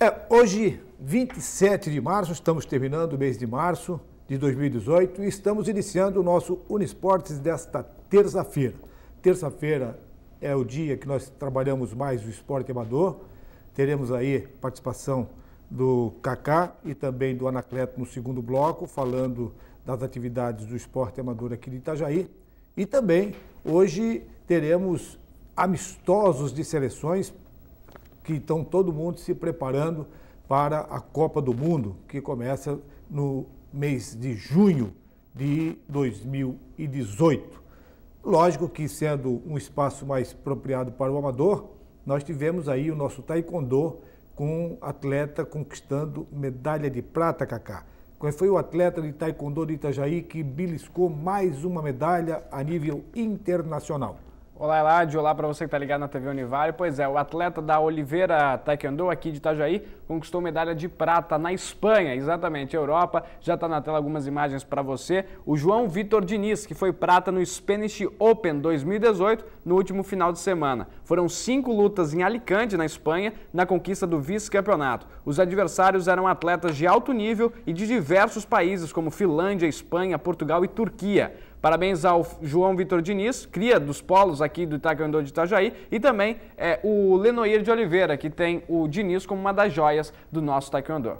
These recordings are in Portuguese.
É, hoje, 27 de março, estamos terminando o mês de março de 2018 e estamos iniciando o nosso Unisportes desta terça-feira. Terça-feira é o dia que nós trabalhamos mais o esporte amador. Teremos aí participação do Kaká e também do Anacleto no segundo bloco, falando das atividades do esporte amador aqui de Itajaí. E também hoje teremos amistosos de seleções que estão todo mundo se preparando para a Copa do Mundo, que começa no mês de junho de 2018. Lógico que sendo um espaço mais apropriado para o amador, nós tivemos aí o nosso taekwondo com atleta conquistando medalha de prata, Cacá. Foi o atleta de taekwondo de Itajaí que beliscou mais uma medalha a nível internacional. Olá, Eladio. Olá para você que está ligado na TV Univale. Pois é, o atleta da Oliveira Taekwondo aqui de Itajaí conquistou medalha de prata na Espanha, exatamente, Europa. Já está na tela algumas imagens para você. O João Vitor Diniz, que foi prata no Spanish Open 2018, no último final de semana. Foram cinco lutas em Alicante, na Espanha, na conquista do vice-campeonato. Os adversários eram atletas de alto nível e de diversos países, como Finlândia, Espanha, Portugal e Turquia. Parabéns ao João Vitor Diniz, cria dos polos aqui do Taekwondo de Itajaí, e também é, o Lenoir de Oliveira, que tem o Diniz como uma das joias do nosso Taekwondo.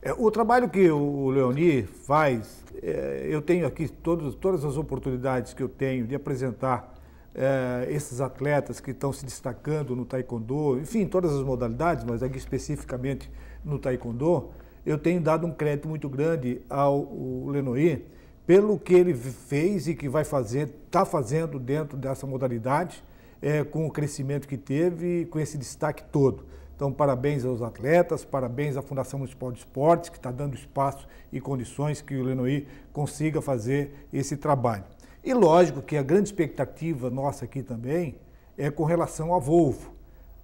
É, o trabalho que o Leoni faz, é, eu tenho aqui todos, todas as oportunidades que eu tenho de apresentar é, esses atletas que estão se destacando no taekwondo, enfim, todas as modalidades, mas aqui especificamente no taekwondo, eu tenho dado um crédito muito grande ao Lenoir pelo que ele fez e que vai fazer, está fazendo dentro dessa modalidade, é, com o crescimento que teve e com esse destaque todo. Então, parabéns aos atletas, parabéns à Fundação Municipal de Esportes, que está dando espaço e condições que o Lenoir consiga fazer esse trabalho. E lógico que a grande expectativa nossa aqui também é com relação à Volvo.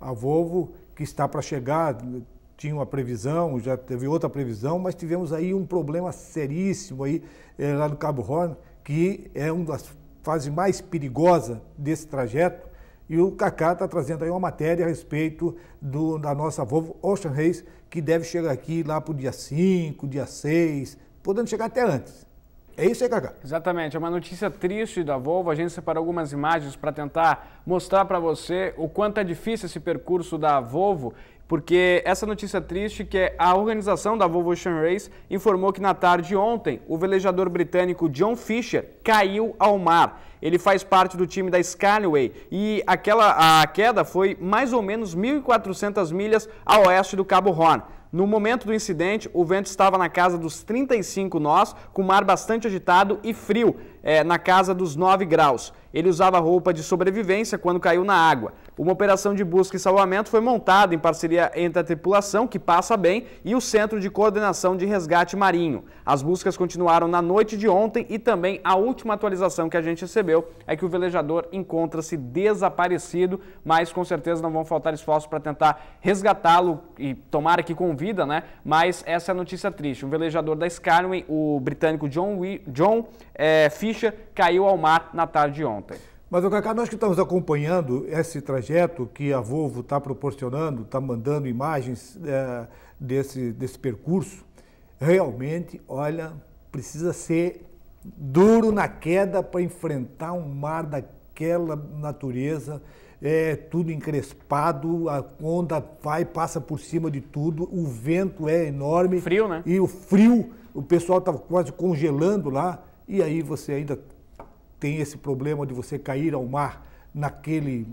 A Volvo que está para chegar, tinha uma previsão, já teve outra previsão, mas tivemos aí um problema seríssimo aí é, lá no Cabo Horn, que é uma das fases mais perigosas desse trajeto. E o Kaká está trazendo aí uma matéria a respeito do, da nossa Volvo Ocean Race, que deve chegar aqui lá para o dia 5, dia 6, podendo chegar até antes. É isso aí, Cacá. Exatamente. É uma notícia triste da Volvo. A gente separou algumas imagens para tentar mostrar para você o quanto é difícil esse percurso da Volvo porque essa notícia triste que é a organização da Volvo Ocean Race informou que na tarde de ontem o velejador britânico John Fisher caiu ao mar. Ele faz parte do time da Scalway e aquela a queda foi mais ou menos 1.400 milhas a oeste do Cabo Horn. No momento do incidente, o vento estava na casa dos 35 nós, com mar bastante agitado e frio, é, na casa dos 9 graus. Ele usava roupa de sobrevivência quando caiu na água. Uma operação de busca e salvamento foi montada em parceria entre a tripulação, que passa bem, e o Centro de Coordenação de Resgate Marinho. As buscas continuaram na noite de ontem e também a última atualização que a gente recebeu é que o velejador encontra-se desaparecido, mas com certeza não vão faltar esforços para tentar resgatá-lo e tomara que com vida, né? Mas essa é a notícia triste. O velejador da Skyway, o britânico John, We John é, Fisher, caiu ao mar na tarde de ontem. Mas, Cacá, nós que estamos acompanhando esse trajeto que a Volvo está proporcionando, está mandando imagens é, desse, desse percurso, realmente, olha, precisa ser duro na queda para enfrentar um mar daquela natureza, é tudo encrespado, a onda vai, passa por cima de tudo, o vento é enorme. Frio, né? E o frio, o pessoal estava quase congelando lá, e aí você ainda tem esse problema de você cair ao mar naquele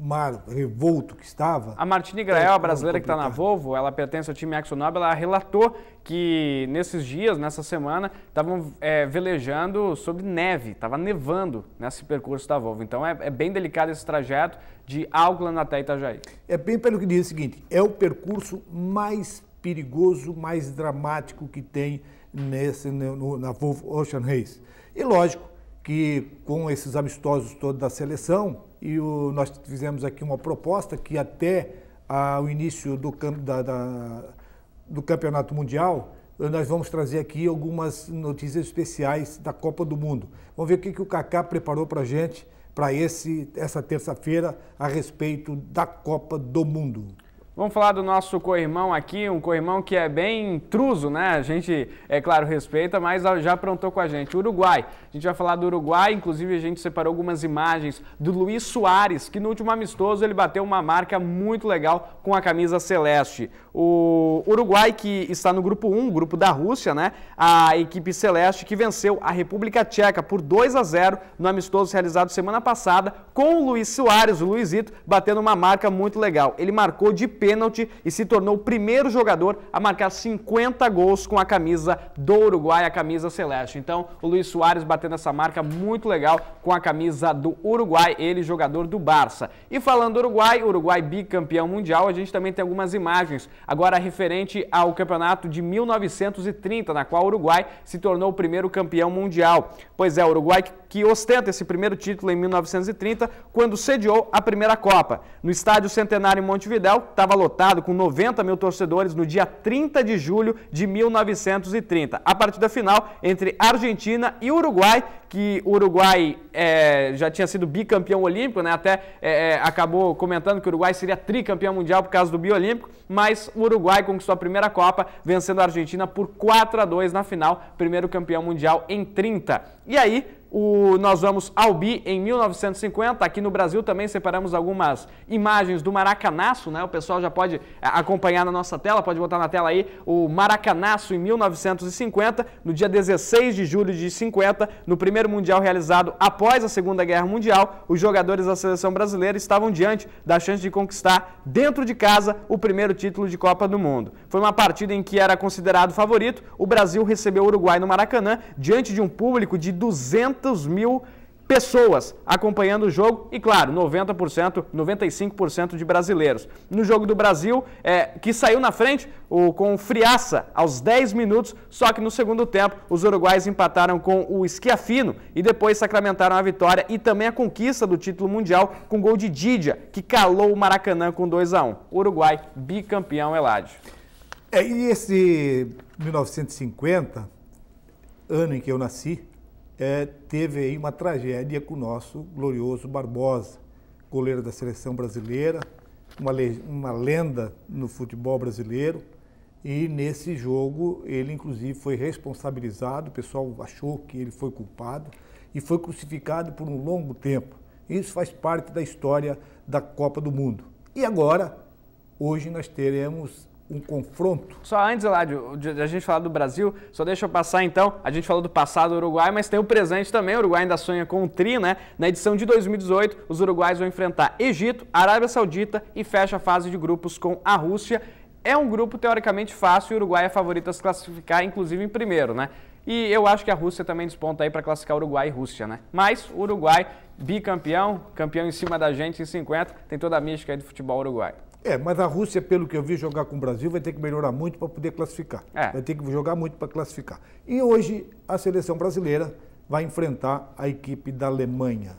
mar revolto que estava. A Martine Grael, é, a é brasileira que está na Volvo, ela pertence ao time Axonobre, ela relatou que nesses dias, nessa semana, estavam é, velejando sobre neve, estava nevando nesse percurso da Volvo. Então é, é bem delicado esse trajeto de Auckland até Itajaí. É bem pelo que diz o seguinte, é o percurso mais perigoso, mais dramático que tem nesse, no, na Volvo Ocean Race. E lógico, que com esses amistosos todos da seleção, e o, nós fizemos aqui uma proposta que até ah, o início do, da, da, do Campeonato Mundial, nós vamos trazer aqui algumas notícias especiais da Copa do Mundo. Vamos ver o que, que o Kaká preparou para a gente para essa terça-feira a respeito da Copa do Mundo. Vamos falar do nosso co-irmão aqui, um co-irmão que é bem intruso, né? A gente, é claro, respeita, mas já aprontou com a gente. Uruguai. A gente vai falar do Uruguai, inclusive a gente separou algumas imagens do Luiz Soares, que no último amistoso ele bateu uma marca muito legal com a camisa celeste. O Uruguai que está no grupo 1, grupo da Rússia, né? A equipe celeste que venceu a República Tcheca por 2 a 0 no amistoso realizado semana passada com o Luiz Soares, o Luizito, batendo uma marca muito legal. Ele marcou de peso pênalti e se tornou o primeiro jogador a marcar 50 gols com a camisa do Uruguai, a camisa celeste. Então, o Luiz Soares batendo essa marca muito legal com a camisa do Uruguai, ele jogador do Barça. E falando do Uruguai, Uruguai bicampeão mundial, a gente também tem algumas imagens agora referente ao campeonato de 1930, na qual o Uruguai se tornou o primeiro campeão mundial. Pois é, o Uruguai que ostenta esse primeiro título em 1930, quando sediou a primeira Copa. No estádio Centenário em Montevidéu, estava estava lotado com 90 mil torcedores no dia 30 de julho de 1930. A partida final entre Argentina e Uruguai que o Uruguai é, já tinha sido bicampeão olímpico, né? até é, é, acabou comentando que o Uruguai seria tricampeão mundial por causa do biolímpico, mas o Uruguai conquistou a primeira Copa, vencendo a Argentina por 4 a 2 na final, primeiro campeão mundial em 30. E aí, o, nós vamos ao Bi em 1950. Aqui no Brasil também separamos algumas imagens do Maracanaço, né? O pessoal já pode é, acompanhar na nossa tela, pode botar na tela aí o Maracanaço em 1950, no dia 16 de julho de 50, no primeiro primeiro Mundial realizado após a Segunda Guerra Mundial, os jogadores da seleção brasileira estavam diante da chance de conquistar, dentro de casa, o primeiro título de Copa do Mundo. Foi uma partida em que era considerado favorito, o Brasil recebeu o Uruguai no Maracanã, diante de um público de 200 mil pessoas acompanhando o jogo e, claro, 90%, 95% de brasileiros. No jogo do Brasil, é, que saiu na frente o, com Friaça aos 10 minutos, só que no segundo tempo os uruguais empataram com o Esquiafino e depois sacramentaram a vitória e também a conquista do título mundial com gol de Didia, que calou o Maracanã com 2 a 1 Uruguai, bicampeão Eládio. É, e esse 1950, ano em que eu nasci, é, teve aí uma tragédia com o nosso glorioso Barbosa, goleiro da seleção brasileira, uma, le uma lenda no futebol brasileiro. E nesse jogo ele, inclusive, foi responsabilizado, o pessoal achou que ele foi culpado e foi crucificado por um longo tempo. Isso faz parte da história da Copa do Mundo. E agora, hoje nós teremos um confronto. Só antes lá de, de, de, a gente falar do Brasil, só deixa eu passar então. A gente falou do passado do Uruguai, mas tem o presente também. O Uruguai ainda sonha com o um tri, né? Na edição de 2018, os uruguais vão enfrentar Egito, Arábia Saudita e fecha a fase de grupos com a Rússia. É um grupo teoricamente fácil e o Uruguai é favorito a se classificar, inclusive em primeiro, né? E eu acho que a Rússia também desponta aí para classificar Uruguai e Rússia, né? Mas o Uruguai, bicampeão, campeão em cima da gente em 50, tem toda a mística aí do futebol uruguaio. É, mas a Rússia, pelo que eu vi jogar com o Brasil, vai ter que melhorar muito para poder classificar. É. Vai ter que jogar muito para classificar. E hoje a seleção brasileira vai enfrentar a equipe da Alemanha.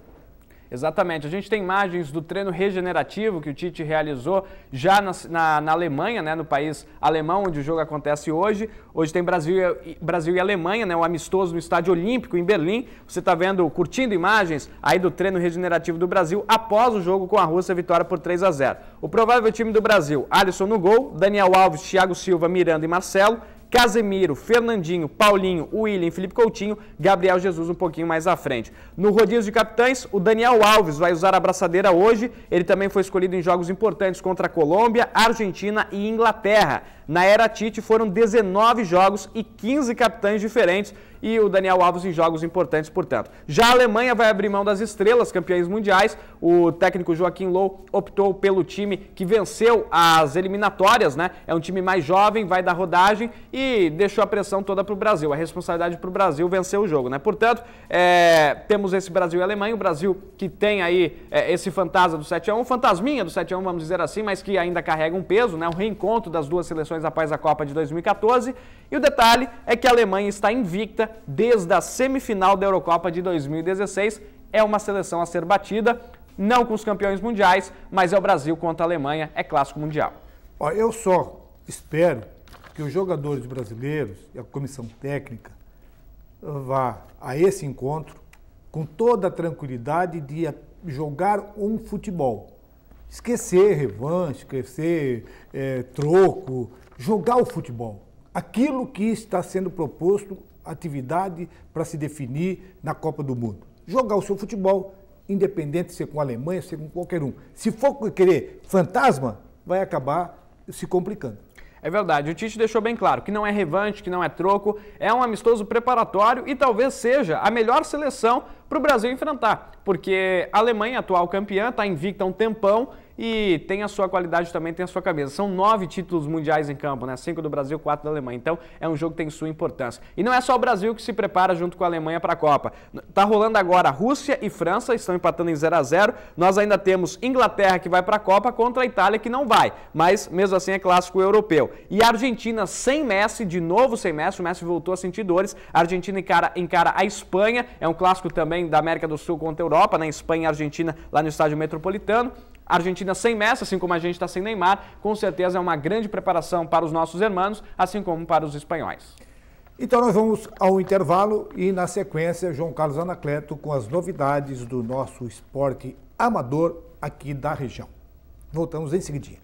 Exatamente. A gente tem imagens do treino regenerativo que o Tite realizou já na, na, na Alemanha, né, no país alemão, onde o jogo acontece hoje. Hoje tem Brasil e, Brasil e Alemanha, né, um amistoso no Estádio Olímpico, em Berlim. Você está vendo, curtindo imagens aí do treino regenerativo do Brasil após o jogo com a Rússia, vitória por 3 a 0 O provável time do Brasil, Alisson no gol, Daniel Alves, Thiago Silva, Miranda e Marcelo, Casemiro, Fernandinho, Paulinho, William, Felipe Coutinho, Gabriel Jesus um pouquinho mais à frente. No rodízio de capitães, o Daniel Alves vai usar a braçadeira hoje. Ele também foi escolhido em jogos importantes contra a Colômbia, Argentina e Inglaterra. Na era Tite foram 19 jogos e 15 capitães diferentes e o Daniel Alves em jogos importantes, portanto. Já a Alemanha vai abrir mão das estrelas, campeões mundiais. O técnico Joaquim Low optou pelo time que venceu as eliminatórias, né? É um time mais jovem, vai dar rodagem e deixou a pressão toda para o Brasil. A responsabilidade para o Brasil vencer o jogo, né? Portanto, é, temos esse Brasil e Alemanha, o Brasil que tem aí é, esse fantasma do 7x1, fantasminha do 7x1, vamos dizer assim, mas que ainda carrega um peso, né? O reencontro das duas seleções após a Copa de 2014. E o detalhe é que a Alemanha está invicta desde a semifinal da Eurocopa de 2016. É uma seleção a ser batida, não com os campeões mundiais, mas é o Brasil contra a Alemanha, é clássico mundial. eu só espero que os jogadores brasileiros e a comissão técnica vá a esse encontro com toda a tranquilidade de jogar um futebol. Esquecer revanche, esquecer é, troco, jogar o futebol. Aquilo que está sendo proposto, atividade para se definir na Copa do Mundo. Jogar o seu futebol, independente se é com a Alemanha, se é com qualquer um. Se for querer fantasma, vai acabar se complicando. É verdade, o Tite deixou bem claro que não é revanche, que não é troco, é um amistoso preparatório e talvez seja a melhor seleção para o Brasil enfrentar, porque a Alemanha, atual campeã, está invicta há um tempão e tem a sua qualidade também, tem a sua cabeça. São nove títulos mundiais em campo, né? Cinco do Brasil, quatro da Alemanha. Então é um jogo que tem sua importância. E não é só o Brasil que se prepara junto com a Alemanha para a Copa. Tá rolando agora Rússia e França, estão empatando em 0 a 0 Nós ainda temos Inglaterra que vai para a Copa contra a Itália que não vai. Mas mesmo assim é clássico europeu. E a Argentina sem Messi, de novo sem Messi. O Messi voltou a sentir dores. A Argentina encara, encara a Espanha. É um clássico também da América do Sul contra a Europa, na né? Espanha e Argentina lá no estádio metropolitano. A Argentina sem Messi, assim como a gente está sem Neymar, com certeza é uma grande preparação para os nossos irmãos, assim como para os espanhóis. Então nós vamos ao intervalo e na sequência João Carlos Anacleto com as novidades do nosso esporte amador aqui da região. Voltamos em seguidinha.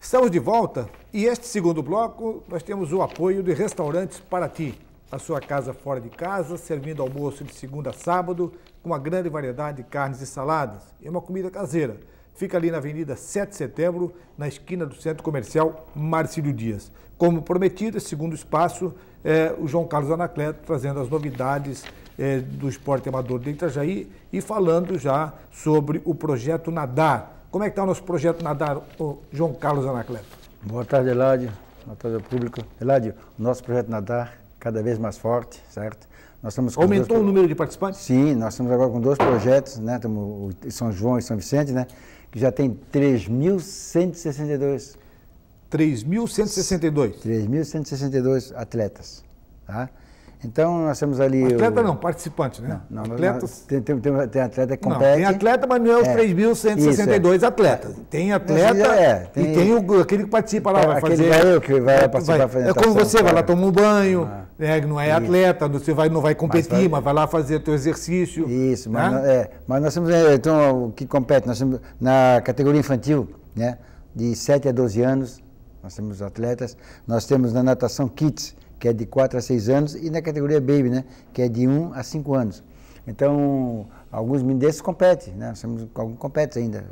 Estamos de volta e este segundo bloco nós temos o apoio de Restaurantes para ti a sua casa fora de casa, servindo almoço de segunda a sábado, com uma grande variedade de carnes e saladas. É uma comida caseira. Fica ali na Avenida 7 de Setembro, na esquina do Centro Comercial Marcílio Dias. Como prometido, segundo espaço, é, o João Carlos Anacleto trazendo as novidades é, do esporte amador de Itajaí e falando já sobre o projeto Nadar. Como é que está o nosso projeto Nadar, João Carlos Anacleto? Boa tarde, Eladio. Boa tarde, público. Eladio, o nosso projeto Nadar cada vez mais forte, certo? Nós estamos Aumentou dois... o número de participantes? Sim, nós estamos agora com dois projetos, né? Temos o São João e São Vicente, né? Que já tem 3.162. 3.162? 3.162 atletas, tá? Então nós temos ali. Atleta o... não, participante, né? Não, não Atletas... Não, tem, tem, tem, atleta que compete. Não, tem atleta, mas não é os é. 3.162 é. atletas. Tem atleta é, tem... e tem o, aquele que participa lá, vai aquele fazer. Aquele que vai é, participar vai. é como você, vai lá tomar um banho, ah. Né, não é Isso. atleta, você vai, não vai competir, mas, vai... mas vai lá fazer seu exercício. Isso, né? mas, é, mas nós temos, é, então, o que compete, nós temos na categoria infantil, né? De 7 a 12 anos, nós temos atletas, nós temos na natação kits que é de 4 a 6 anos, e na categoria Baby, né, que é de 1 a 5 anos. Então, alguns meninos desses competem, né? Nós temos alguns competem ainda,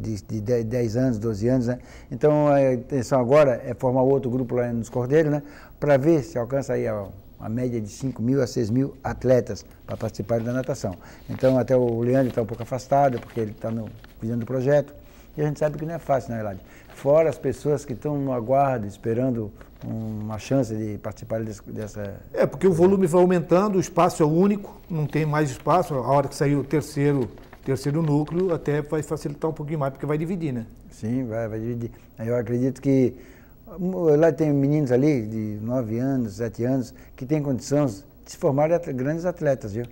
de, de 10 anos, 12 anos, né? Então, a intenção agora é formar outro grupo lá nos Cordeiros, né? Para ver se alcança aí a, a, média de 5 mil a 6 mil atletas para participarem da natação. Então, até o Leandro está um pouco afastado, porque ele está cuidando do projeto. E a gente sabe que não é fácil, na né, verdade. Fora as pessoas que estão no aguardo, esperando uma chance de participar dessa. É, porque o volume vai aumentando, o espaço é único, não tem mais espaço. A hora que sair o terceiro, terceiro núcleo, até vai facilitar um pouquinho mais, porque vai dividir, né? Sim, vai, vai dividir. Eu acredito que hum, lá tem meninos ali de 9 anos, 7 anos, que têm condições de se formar grandes atletas, viu?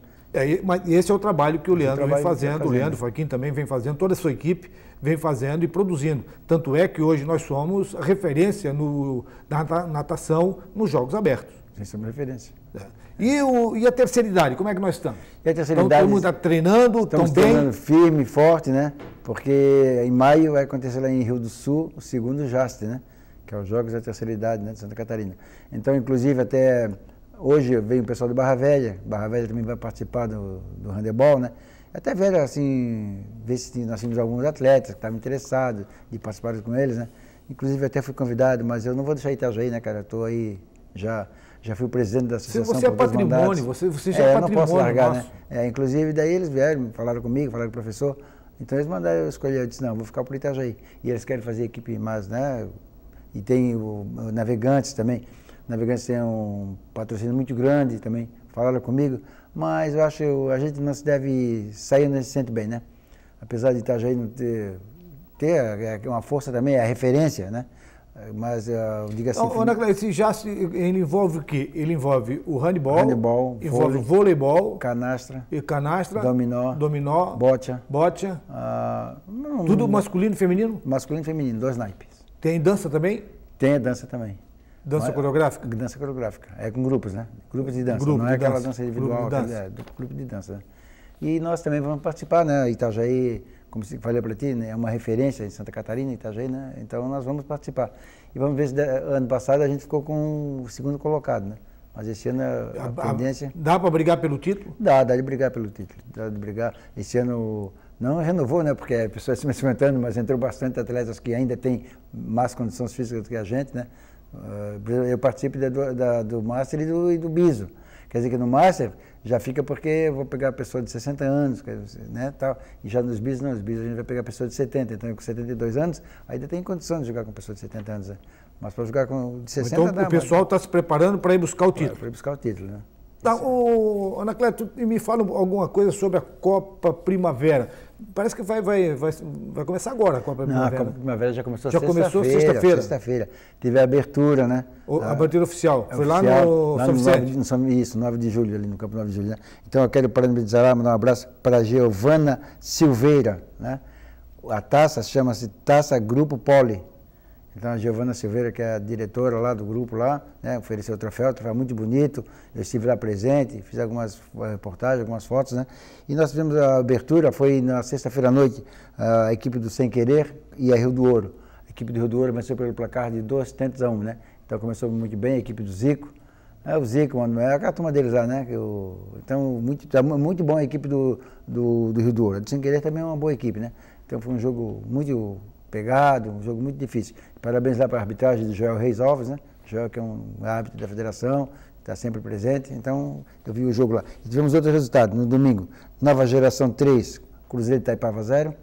É, mas esse é o trabalho que o Leandro vem fazendo, fazendo, o Leandro Faquin também vem fazendo, toda a sua equipe vem fazendo e produzindo. Tanto é que hoje nós somos referência no, na natação nos Jogos Abertos. Sim, somos referência. É. E, o, e a terceira idade, como é que nós estamos? E a terceira idade? Todo mundo está treinando, estamos bem? treinando firme, forte, né? Porque em maio vai acontecer lá em Rio do Sul o segundo JAST, né? Que é os Jogos da Terceira Idade né? de Santa Catarina. Então, inclusive, até Hoje vem o pessoal de Barra Velha, Barra Velha também vai participar do, do handebol, né? É até velho assim, ver se nós tínhamos alguns atletas que estavam interessados de participar com eles, né? Inclusive até fui convidado, mas eu não vou deixar Itajaí, né, cara? Estou aí já já fui presidente da associação. Você é patrimônio, você, você já é, é patrimônio. Eu não posso largar, nosso. né? É, inclusive, daí eles vieram, falaram comigo, falaram com o professor. Então eles mandaram eu escolher. Eu disse, não, vou ficar por Itajaí. E eles querem fazer equipe mais, né? E tem o, o Navegantes também. Navegantes tem um patrocínio muito grande também, falaram comigo, mas eu acho que a gente não se deve sair onde se sente bem, né? Apesar de já não ter, ter é, é uma força também, é a referência, né? Mas, eu digo assim... Então, Ana esse já se, ele envolve o quê? Ele envolve o handball, handball envolve vôlei, voleibol, canastra, e canastra dominó, dominó bocha, bocha ah, não, tudo masculino e feminino? Masculino e feminino, dois naipes. Tem dança também? Tem a dança também. Dança coreográfica? Dança coreográfica. É com grupos, né? Grupos de dança. Grupo não é de é aquela dança, individual, é, grupo de dança. É, né? grupo de dança. E nós também vamos participar, né? Itajaí, como falei para ti, né? é uma referência em Santa Catarina, Itajaí, né? Então nós vamos participar. E vamos ver se ano passado a gente ficou com o segundo colocado, né? Mas esse ano é a, a tendência. Dá para brigar pelo título? Dá, dá de brigar pelo título. Dá de brigar. Esse ano não renovou, né? Porque a pessoa se movimentando, mas entrou bastante atletas que ainda têm mais condições físicas do que a gente, né? Ah, eu participo da, da, do Master e do, e do Biso. Quer dizer que no Master já fica porque eu vou pegar a pessoa de 60 anos, né, tal. E já nos Biso, não, nos bis a gente vai pegar a pessoa de 70. Então, com 72 anos, ainda tem condição de jogar com pessoa de 70 anos. Né? Mas para jogar com de 60 Então, dá, o pessoal está mas... se preparando para ir buscar o título. Para ir buscar o título, né? Tá, Anacleto, me fala alguma coisa sobre a Copa Primavera parece que vai, vai, vai, vai começar agora a Copa Primavera. Não, a Primavera já começou Já sexta começou sexta-feira. Sexta-feira. Teve a abertura, né? O, a abertura oficial. É Foi oficial, lá no, lá no, 9, de, no, Isso, 9 de julho, ali no Campo 9 de Julho. Né? Então eu quero parabenizar lá, mandar um abraço para a Giovana Silveira, né? A taça chama-se Taça Grupo Poli. Então a Giovana Silveira, que é a diretora lá do grupo lá, né, ofereceu o troféu, o troféu é muito bonito. Eu estive lá presente, fiz algumas eh, reportagens, algumas fotos, né? E nós fizemos a abertura, foi na sexta-feira à noite, a equipe do Sem Querer e a Rio do Ouro. A equipe do Rio do Ouro venceu pelo placar de dois tentos a um, né? Então começou muito bem a equipe do Zico. É o Zico, o Manuel, é aquela turma deles lá, né? Eu, então, muito, é muito bom a equipe do, do, do Rio do Ouro. Do Sem Querer também é uma boa equipe, né? Então foi um jogo muito pegado, um jogo muito difícil. Parabéns lá para a arbitragem do Joel Reis Alves, né? Joel que é um árbitro da federação, está sempre presente, então eu vi o jogo lá. E tivemos outro resultado no domingo, Nova Geração 3, Cruzeiro Itaipava 0.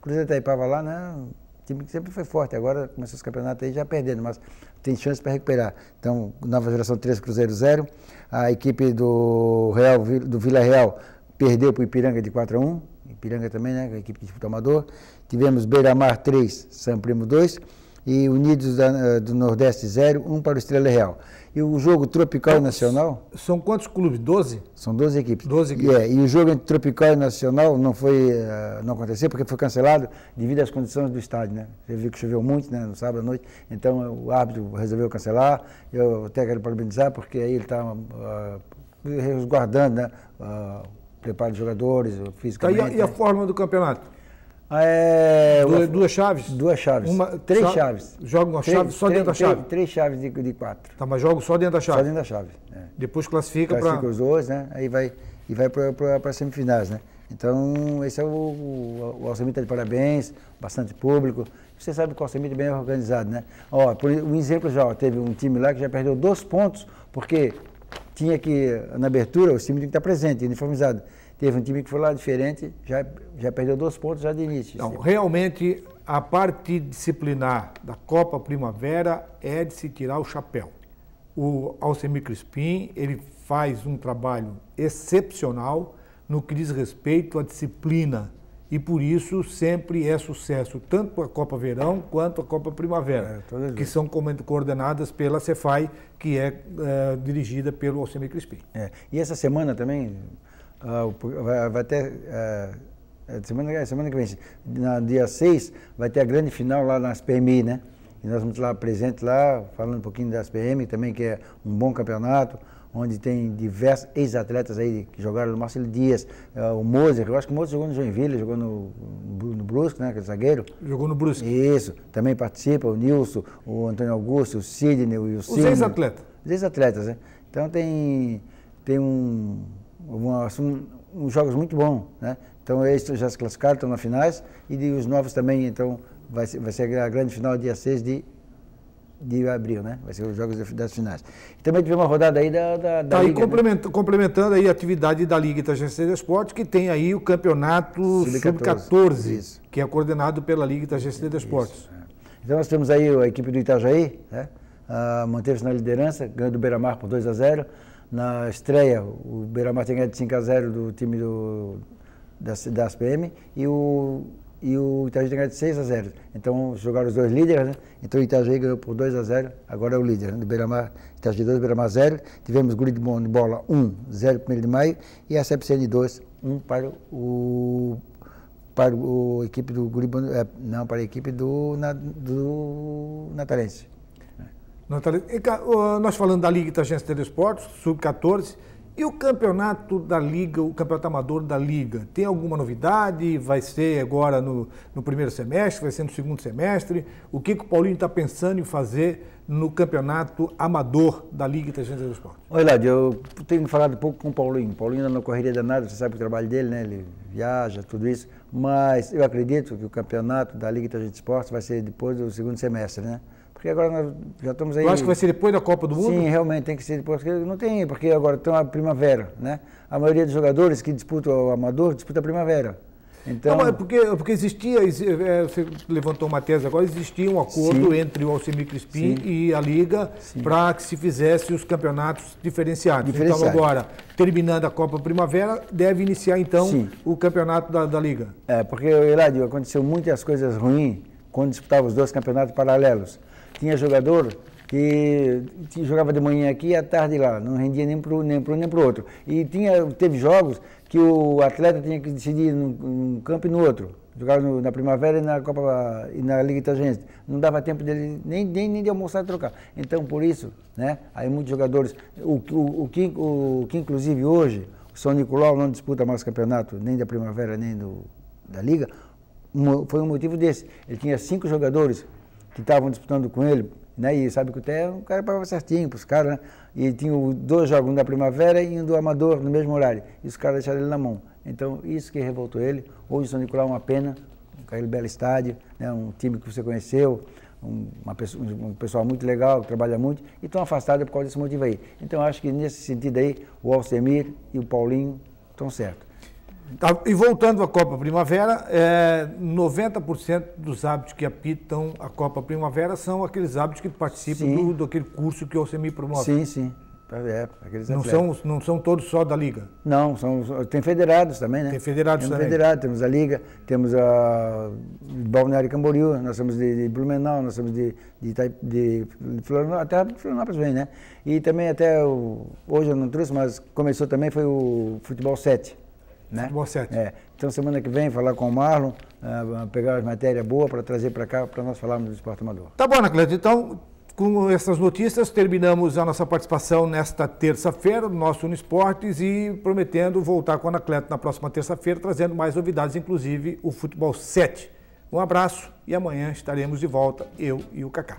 Cruzeiro Itaipava lá, né? O time que sempre foi forte, agora começou os campeonatos aí já perdendo, mas tem chance para recuperar. Então, Nova Geração 3, Cruzeiro 0. A equipe do, Real, do Vila Real perdeu para o Ipiranga de 4 a 1, Ipiranga também, né, a equipe de futebol amador. Tivemos Beira-Mar 3, São Primo 2 e Unidos da, eh, do Nordeste 0, 1 para o Estrela Real. E o jogo Tropical e então, Nacional... São quantos clubes? 12? São 12 equipes. 12 equipes. é, e o jogo entre Tropical e Nacional não foi, eh, não aconteceu porque foi cancelado devido às condições do estádio, né? Você viu que choveu muito, né, no sábado à noite, então eh, o árbitro resolveu cancelar. Eu até quero parabenizar porque aí ele está uh, resguardando, né, uh, preparo de jogadores, fisicamente. Tá, e, a, e a né? forma do campeonato? Ah, é, duas, duas, chaves? Duas chaves. Uma, três chaves. Joga uma três, chave só três, dentro da chave? Três, chaves de, de, quatro. Tá, mas jogo só dentro da chave? Só dentro da chave. É. Depois classifica para. Classifica pra... os dois, né? Aí vai, e vai para semifinais, né? Então, esse é o, o, o Alcemita de parabéns, bastante público. Você sabe que o Alcemita é bem organizado, né? Ó, por um exemplo já, ó, teve um time lá que já perdeu dois pontos, porque tinha que, na abertura, o time tinha que estar presente, uniformizado. Teve um time que foi lá diferente, já, já perdeu dois pontos já de início. Não, realmente, a parte disciplinar da Copa Primavera é de se tirar o chapéu. O Alcemir Crispim, ele faz um trabalho excepcional no que diz respeito à disciplina e por isso sempre é sucesso tanto a Copa Verão quanto a Copa Primavera, é, que são coordenadas pela Cefai, que é, é dirigida pelo Alcemir Crispim. É. E essa semana também uh, vai ter uh, semana, é, semana que vem, na dia 6, vai ter a grande final lá nas PMI, né? E nós vamos lá presente lá, falando um pouquinho das PM também, que é um bom campeonato onde tem diversos ex-atletas aí que jogaram no Marcelo Dias, é, o Moser, eu acho que o Moser jogou no Joinville, jogou no, no Brusque, né, que é zagueiro. Jogou no Brusque. Isso, também participa o Nilson, o Antônio Augusto, o Sidney, o Silvio. Os ex-atletas. Os ex-atletas, né? Então tem, tem um, uma, um, um jogos muito bom, né? Então eles já se classificaram, estão nas finais, e os novos também, então vai ser, vai ser a grande final dia 6 de de abril, né? Vai ser os jogos das finais. também tivemos uma rodada aí da, da, da tá Liga, aí complementando, né? complementando aí a atividade da Liga de Esportes, que tem aí o campeonato Sub-14, Sub que é coordenado pela Liga de Esportes. É. Então nós temos aí a equipe do Itajaí, né? Uh, manteve-se na liderança, ganhou do Beira-Mar por 2 a 0 Na estreia, o Beira-Mar tem ganho de 5 a 0 do time do, da, da SPM e o e o Itajaí tinha ganhado de 6 a 0. Então jogaram os dois líderes, né? Então o Itajaí ganhou por 2 a 0, agora é o líder, né? Beira-Mar, Itajaí 2, Beira-Mar 0. Tivemos Guri de Bola 1, um, 0 1 de maio e a CPCN 2, 1 para o para o equipe do Guribo, é, não, para a equipe do, do Natalense. Natalense. nós falando da Liga Itagense Telesportes, Sub-14, e o campeonato da Liga, o campeonato amador da Liga, tem alguma novidade? Vai ser agora no, no primeiro semestre? Vai ser no segundo semestre? O que, que o Paulinho está pensando em fazer no campeonato amador da Liga Inteligência do Esporte? Olha, eu tenho falado pouco com o Paulinho. O Paulinho ainda não correria danado, você sabe o trabalho dele, né? Ele viaja, tudo isso. Mas eu acredito que o campeonato da Liga Inteligência do Esporte vai ser depois do segundo semestre, né? Porque agora nós já estamos aí. Eu acho que vai ser depois da Copa do Mundo? Sim, realmente tem que ser depois. Porque não tem, porque agora tem a primavera, né? A maioria dos jogadores que disputam o amador disputa a primavera. Então... Não, ah, é porque, é porque existia, é, é, você levantou uma tese agora, existia um acordo Sim. entre o Alcimir Crispim Sim. e a Liga para que se fizesse os campeonatos diferenciados. Então agora, terminando a Copa Primavera, deve iniciar então Sim. o campeonato da, da, Liga. É, porque, Eladio, aconteceu muitas coisas ruins quando disputavam os dois campeonatos paralelos tinha jogador que jogava de manhã aqui e à tarde lá, não rendia nem para nem para nem outro. E tinha, teve jogos que o atleta tinha que decidir num, num campo e no outro. Jogava no, na primavera e na Copa e na Liga Itagente. Não dava tempo dele nem, nem, nem de almoçar e trocar. Então, por isso, né, aí muitos jogadores, o, o, o, que, o inclusive hoje, o São Nicolau não disputa mais campeonato, nem da primavera, nem do, da Liga, foi um motivo desse. Ele tinha cinco jogadores que estavam disputando com ele, né? E sabe que o Té é um cara pagava certinho para os caras, né? E tinha dois jogos, um da primavera e um do amador no mesmo horário. E os caras deixaram ele na mão. Então, isso que revoltou ele. Hoje, São Nicolau é uma pena, um Caio Belo Estádio, né? um time que você conheceu, um, uma pessoa, um pessoal muito legal, que trabalha muito, e estão afastados por causa desse motivo aí. Então, acho que nesse sentido aí, o Alcemir e o Paulinho estão certos. Ah, e voltando à Copa Primavera, é, 90% dos hábitos que apitam a Copa Primavera são aqueles hábitos que participam do, aquele curso que o CEMI promove. Sim, sim. É, é não, são, não são todos só da Liga? Não, são, tem federados também, né? Tem federados temos também. Federado, temos a Liga, temos a Balneário Camboriú, nós temos de, de Blumenau, nós temos de, de, de Florianópolis, até Florianópolis vem, né? E também até, o, hoje eu não trouxe, mas começou também, foi o Futebol 7. Né? Futebol 7. É. Então, semana que vem, falar com o Marlon, uh, pegar as matérias boas para trazer para cá, para nós falarmos do esporte amador. Tá bom, Anacleto. Então, com essas notícias, terminamos a nossa participação nesta terça-feira no nosso Unisportes e prometendo voltar com o Anacleto na próxima terça-feira, trazendo mais novidades, inclusive o Futebol 7. Um abraço e amanhã estaremos de volta, eu e o Cacá.